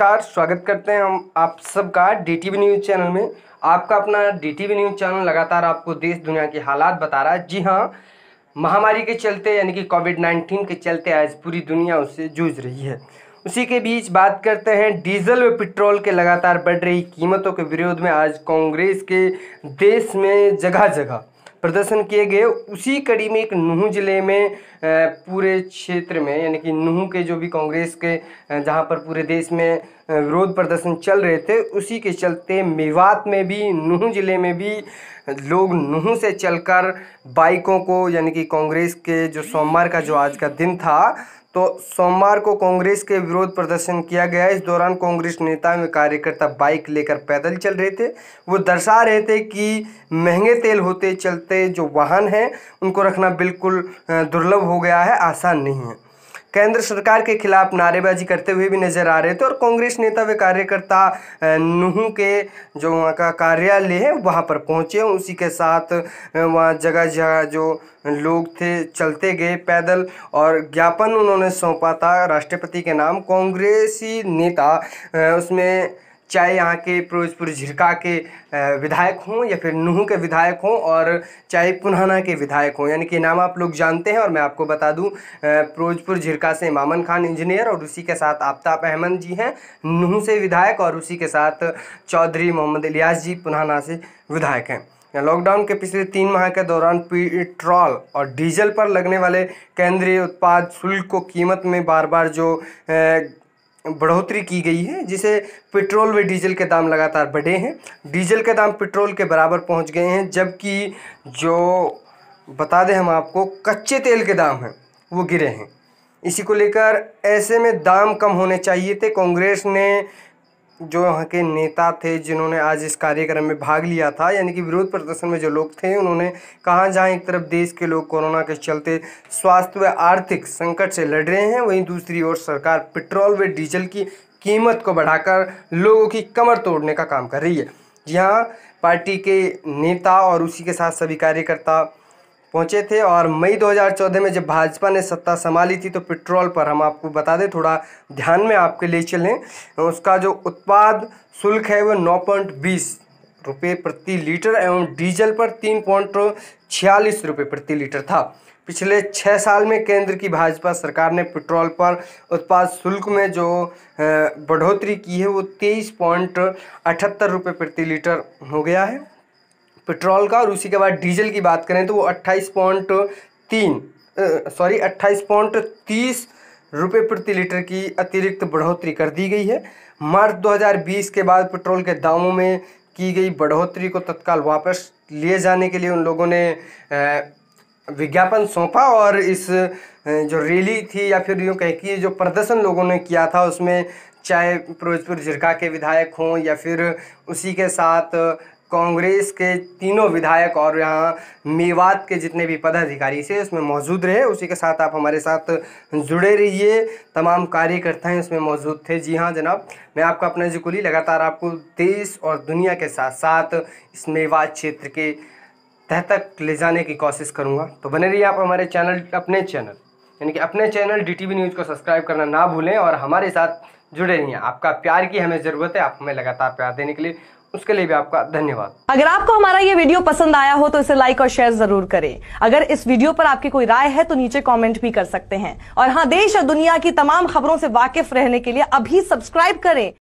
नमस्कार स्वागत करते हैं हम आप सबका D T V news channel में आपका अपना D T V news channel लगातार आपको देश दुनिया के हालात बता रहा है जी हाँ महामारी के चलते यानी कि कोविड नाइन्टीन के चलते आज पूरी दुनिया उससे जूझ रही है उसी के बीच बात करते हैं डीजल व पेट्रोल के लगातार बढ़ रही कीमतों के विरोध में आज कांग्रेस के देश में जगह जगह प्रदर्शन किए गए उसी कड़ी में एक नूह जिले में पूरे क्षेत्र में यानी कि नूह के जो भी कांग्रेस के जहाँ पर पूरे देश में विरोध प्रदर्शन चल रहे थे उसी के चलते मेवात में भी नूह जिले में भी लोग नूह से चलकर बाइकों को यानी कि कांग्रेस के जो सोमवार का जो आज का दिन था तो सोमवार को कांग्रेस के विरोध प्रदर्शन किया गया इस दौरान कांग्रेस नेता में कार्यकर्ता बाइक लेकर पैदल चल रहे थे वो दर्शा रहे थे कि महंगे तेल होते चलते जो वाहन हैं उनको रखना बिल्कुल दुर्लभ हो गया है आसान नहीं है केंद्र सरकार के खिलाफ नारेबाजी करते हुए भी नजर आ रहे थे और कांग्रेस नेता व कार्यकर्ता नूह के जो वहाँ का कार्यालय है वहाँ पर पहुँचे उसी के साथ वहाँ जगह जगह जो लोग थे चलते गए पैदल और ज्ञापन उन्होंने सौंपा था राष्ट्रपति के नाम कांग्रेसी नेता उसमें चाहे यहाँ के फिरोजपुर झिरका के विधायक हों या फिर नूह के विधायक हों और चाहे पुनहाना के विधायक हों यानी कि नाम आप लोग जानते हैं और मैं आपको बता दूं फिरोजपुर झिरका से मामन खान इंजीनियर और उसी के साथ आफ्ताब अहमद जी हैं नूह से विधायक और उसी के साथ चौधरी मोहम्मद इलियास जी पुनहाना से विधायक हैं लॉकडाउन के पिछले तीन माह के दौरान पेट्रोल और डीजल पर लगने वाले केंद्रीय उत्पाद शुल्क को कीमत में बार बार जो बढ़ोतरी की गई है जिसे पेट्रोल व डीजल के दाम लगातार बढ़े हैं डीजल के दाम पेट्रोल के बराबर पहुंच गए हैं जबकि जो बता दें हम आपको कच्चे तेल के दाम हैं वो गिरे हैं इसी को लेकर ऐसे में दाम कम होने चाहिए थे कांग्रेस ने जो वहाँ के नेता थे जिन्होंने आज इस कार्यक्रम में भाग लिया था यानी कि विरोध प्रदर्शन में जो लोग थे उन्होंने कहा जहाँ एक तरफ देश के लोग कोरोना के चलते स्वास्थ्य व आर्थिक संकट से लड़ रहे हैं वहीं दूसरी ओर सरकार पेट्रोल व डीजल की कीमत को बढ़ाकर लोगों की कमर तोड़ने का काम कर रही है यहाँ पार्टी के नेता और उसी के साथ सभी कार्यकर्ता पहुंचे थे और मई 2014 में जब भाजपा ने सत्ता संभाली थी तो पेट्रोल पर हम आपको बता दें थोड़ा ध्यान में आपके लिए चलें उसका जो उत्पाद शुल्क है वो नौ पॉइंट बीस रुपये प्रति लीटर एवं डीजल पर तीन पॉइंट छियालीस रुपये प्रति लीटर था पिछले छः साल में केंद्र की भाजपा सरकार ने पेट्रोल पर उत्पाद शुल्क में जो बढ़ोतरी की है वो तेईस पॉइंट अठहत्तर रुपये प्रति लीटर हो गया है पेट्रोल का और उसी के बाद डीजल की बात करें तो वो अट्ठाईस पॉइंट तीन सॉरी अट्ठाईस पॉइंट तीस रुपये प्रति लीटर की अतिरिक्त बढ़ोतरी कर दी गई है मार्च 2020 के बाद पेट्रोल के दामों में की गई बढ़ोतरी को तत्काल वापस लिए जाने के लिए उन लोगों ने विज्ञापन सौंपा और इस जो रैली थी या फिर यूँ कह कि जो प्रदर्शन लोगों ने किया था उसमें चाहे फिरोजपुर जिरका के विधायक हों या फिर उसी के साथ कांग्रेस के तीनों विधायक और यहाँ मेवात के जितने भी पदाधिकारी से उसमें मौजूद रहे उसी के साथ आप हमारे साथ जुड़े रहिए तमाम कार्यकर्ता हैं उसमें मौजूद थे जी हाँ जनाब मैं आपका अपना जिकुली लगातार आपको देश और दुनिया के साथ साथ इस मेवात क्षेत्र के तह तक ले जाने की कोशिश करूँगा तो बने रहिए आप हमारे चैनल अपने चैनल यानी कि अपने चैनल डी न्यूज़ को सब्सक्राइब करना ना भूलें और हमारे साथ जुड़े रहिए आपका प्यार की हमें ज़रूरत है आप हमें लगातार प्यार देने के लिए उसके लिए भी आपका धन्यवाद अगर आपको हमारा ये वीडियो पसंद आया हो तो इसे लाइक और शेयर जरूर करें अगर इस वीडियो पर आपकी कोई राय है तो नीचे कमेंट भी कर सकते हैं और हाँ देश और दुनिया की तमाम खबरों से वाकिफ रहने के लिए अभी सब्सक्राइब करें